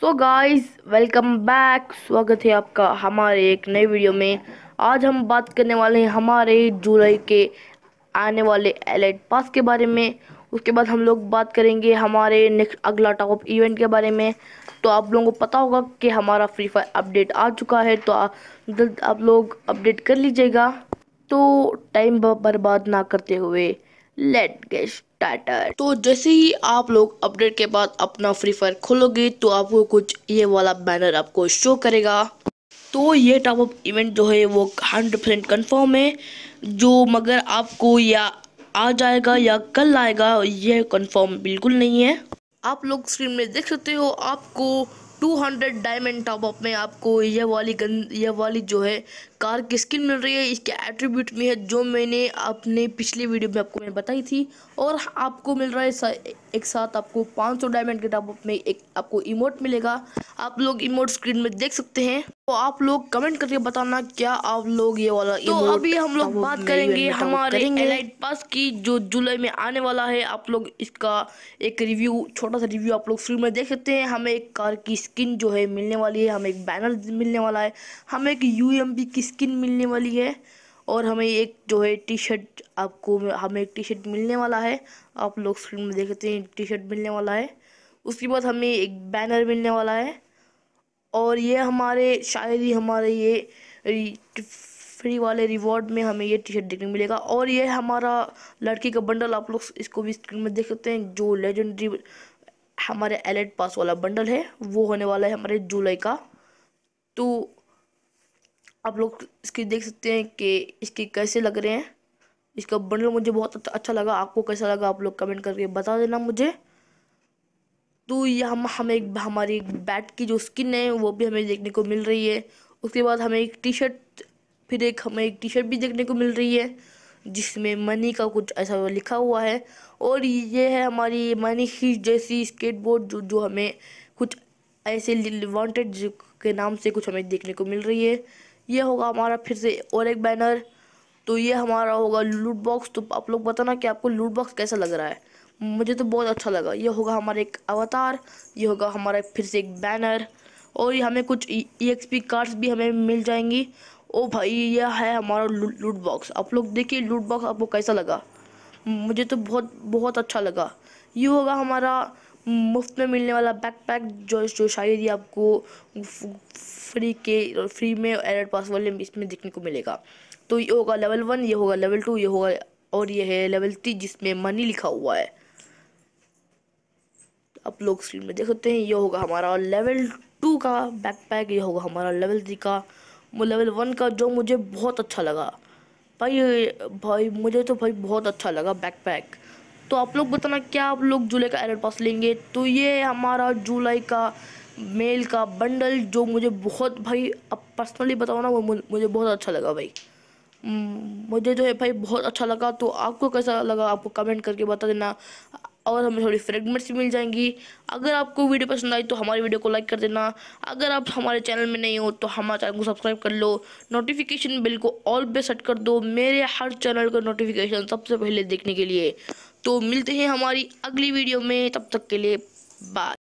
so guys welcome back स्वागत है आपका हमारे एक नए वीडियो में आज हम बात करने वाले हैं हमारे जुलाई के आने वाले एलेट पास के बारे में उसके बाद हम लोग बात करेंगे हमारे नेक्स्ट अगला टॉप इवेंट के बारे में तो आप लोगों को पता होगा कि हमारा फ्री फायर अपडेट आ चुका है तो जल्द आप लोग अपडेट कर लीजिएगा तो टाइम बर्बाद ना करते हुए लेट गेस्ट टाटर तो जैसे ही आप लोग अपडेट के बाद अपना फ्री फायर खोलोगे तो आपको कुछ ये वाला बैनर आपको शो करेगा तो ये टॉप अप इवेंट जो है वो हंड्रेड परसेंट कन्फर्म है जो मगर आपको या आ जाएगा या कल आएगा ये कन्फर्म बिल्कुल नहीं है आप लोग स्क्रीन में देख सकते हो आपको 200 डायमंड टॉप अप में आपको यह वाली गन यह वाली जो है कार की स्किन मिल रही है इसके एट्रीब्यूट में है जो मैंने अपने पिछले वीडियो में आपको मैंने बताई थी और आपको मिल रहा है एक साथ आपको 500 डायमंड के टॉपअप में एक आपको इमोट मिलेगा आप लोग इमोट स्क्रीन में देख सकते हैं तो आप लोग कमेंट करके बताना क्या आप लोग ये वाला तो अभी हम लोग बात करेंगे हमारे एलाइट पास की जो जुलाई में आने वाला है आप लोग इसका एक रिव्यू छोटा सा रिव्यू आप लोग फ्री में देख सकते हैं हमें एक कार की स्किन जो है मिलने वाली है हमें एक बैनर मिलने वाला है हमें एक यू की स्किन मिलने वाली है और हमें एक जो है टी शर्ट आपको हमें एक टी शर्ट मिलने वाला है आप लोग स्क्रीन में देख सकते हैं टी शर्ट मिलने वाला है उसके बाद हमें एक बैनर मिलने वाला है और ये हमारे शायद ही हमारे ये फ्री वाले रिवॉर्ड में हमें ये टी शर्ट देखने मिलेगा और ये हमारा लड़की का बंडल आप लोग इसको भी स्क्रीन में देख सकते हैं जो लेजेंडरी हमारे एलेट पास वाला बंडल है वो होने वाला है हमारे जुलाई का तो आप लोग इसकी देख सकते हैं कि इसके कैसे लग रहे हैं इसका बंडल मुझे बहुत अच्छा लगा आपको कैसा लगा आप लोग कमेंट करके बता देना मुझे तो ये हम हमें एक हमारी बैट की जो स्किन है वो भी हमें देखने को मिल रही है उसके बाद हमें एक टी शर्ट फिर एक हमें एक टी शर्ट भी देखने को मिल रही है जिसमें मनी का कुछ ऐसा लिखा हुआ है और ये है हमारी मनी ही जैसी स्केटबोर्ड जो जो हमें कुछ ऐसे वांटेड के नाम से कुछ हमें देखने को मिल रही है ये होगा हमारा फिर से और एक बैनर तो ये हमारा होगा लूट बॉक्स तो आप लोग बताना कि आपको लूट बॉक्स कैसा लग रहा है मुझे तो बहुत अच्छा लगा ये होगा हमारा एक अवतार ये होगा हमारा फिर से एक बैनर और ये हमें कुछ ई एक्स पी कार्ड्स भी हमें मिल जाएंगी ओ भाई ये है हमारा लूट बॉक्स आप लोग देखिए लूट बॉक्स आपको कैसा लगा मुझे तो बहुत बहुत अच्छा लगा ये होगा हमारा मुफ्त में मिलने वाला बैकपैक जो जो शायद ही आपको फ्री के फ्री में एडेड पास वाले इसमें देखने को मिलेगा तो ये होगा लेवल वन ये होगा लेवल टू ये होगा और ये है लेवल थ्री जिसमें मनी लिखा हुआ है आप लोग स्क्रीन में देख सकते हैं ये होगा हमारा लेवल टू का बैकपैक ये होगा हमारा लेवल थ्री का लेवल वन का जो मुझे बहुत अच्छा लगा भाई भाई मुझे तो भाई बहुत अच्छा लगा बैकपैक तो आप लोग बताना क्या आप लोग जुलाई का एडेड पास लेंगे तो ये हमारा जुलाई का मेल का बंडल जो मुझे बहुत भाई अब पर्सनली बताओ ना वो मुझे बहुत अच्छा लगा भाई हम्म, मुझे जो है भाई बहुत अच्छा लगा तो आपको कैसा लगा आपको कमेंट करके बता देना और हमें थोड़ी फ्रेगमेंट्स मिल जाएंगी अगर आपको वीडियो पसंद आई तो हमारी वीडियो को लाइक कर देना अगर आप हमारे चैनल में नहीं हो तो हमारे चैनल को सब्सक्राइब कर लो नोटिफिकेशन बिल को ऑल पे सेट कर दो मेरे हर चैनल का नोटिफिकेशन सबसे पहले देखने के लिए तो मिलते हैं हमारी अगली वीडियो में तब तक के लिए बाय